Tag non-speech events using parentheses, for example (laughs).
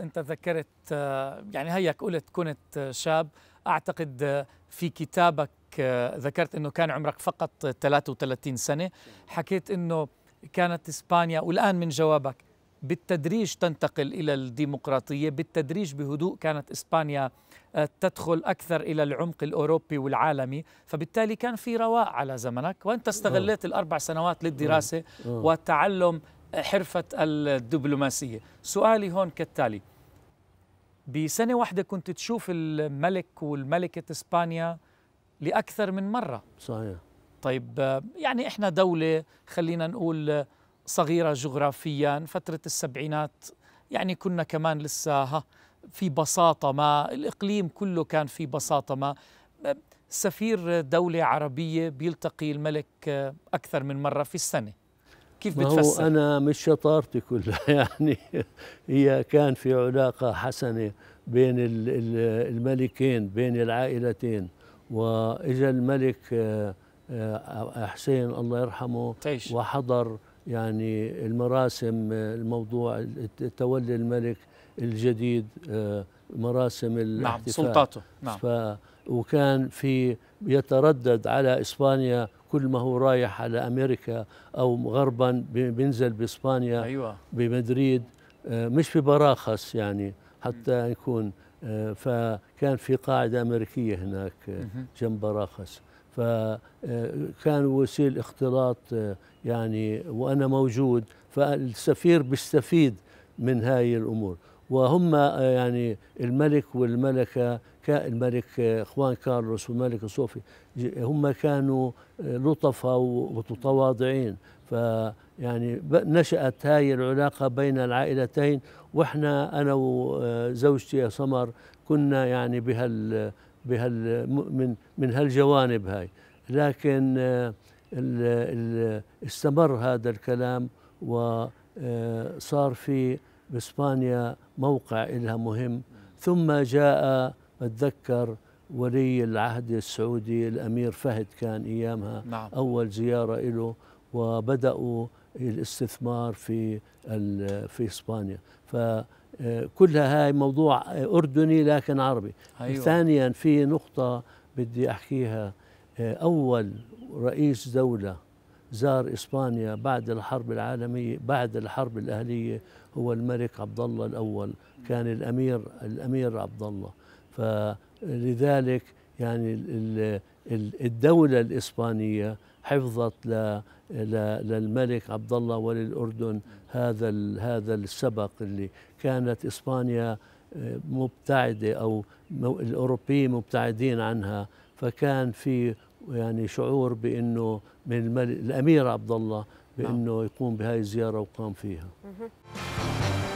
انت ذكرت آه، يعني هيك قلت كنت آه، شاب اعتقد آه، في كتابك ذكرت انه كان عمرك فقط 33 سنه حكيت انه كانت اسبانيا والان من جوابك بالتدريج تنتقل الى الديمقراطيه بالتدريج بهدوء كانت اسبانيا تدخل اكثر الى العمق الاوروبي والعالمي فبالتالي كان في رواء على زمنك وانت استغليت الاربع سنوات للدراسه وتعلم حرفه الدبلوماسيه سؤالي هون كالتالي بسنة واحدة كنت تشوف الملك والملكة إسبانيا لأكثر من مرة صحيح طيب يعني إحنا دولة خلينا نقول صغيرة جغرافيا فترة السبعينات يعني كنا كمان لسه ها في بساطة ما الإقليم كله كان في بساطة ما سفير دولة عربية بيلتقي الملك أكثر من مرة في السنة كيف بتفسر؟ أنا مش شطارتي كلها (laughs) يعني هي كان في علاقة حسنة بين الملكين بين العائلتين وإجا الملك آه، آه، حسين الله يرحمه تعيش. وحضر يعني المراسم آه، الموضوع تولي الملك الجديد مراسم نعم، الاحتفال نعم سلطاته نعم ف وكان في يتردد على إسبانيا كل ما هو رايح على أمريكا أو غربا بينزل بإسبانيا أيوة. بمدريد آه، مش براخص يعني حتى يكون آه، فكان في قاعدة أمريكية هناك آه، جنب براخص فكان وسيل اختلاط يعني وأنا موجود فالسفير بيستفيد من هاي الأمور وهم آه، يعني الملك والملكة الملك اخوان آه، كارلوس والملك صوفي هم كانوا آه، لطفاء ومتواضعين فيعني نشأت هاي العلاقة بين العائلتين واحنا انا وزوجتي يا سمر كنا يعني بهال بهال من من هالجوانب هاي لكن استمر هذا الكلام وصار في بإسبانيا موقع إلها مهم ثم جاء أتذكر ولي العهد السعودي الأمير فهد كان أيامها نعم. أول زيارة له وبدأوا الاستثمار في في إسبانيا آه، كلها هاي موضوع أردني لكن عربي أيوة. ثانيا في نقطة بدي أحكيها آه، أول رئيس دولة زار إسبانيا بعد الحرب العالمية بعد الحرب الأهلية هو الملك عبد الله الأول كان الأمير الأمير عبد الله فلذلك يعني الدولة الإسبانية حفظت للملك عبد الله وللأردن هذا هذا السبق اللي كانت إسبانيا آه، مبتعدة أو الأوروبيين مبتعدين عنها فكان في يعني شعور بانه من الملك الامير عبد الله بانه نعم. يقوم بهاي الزياره وقام فيها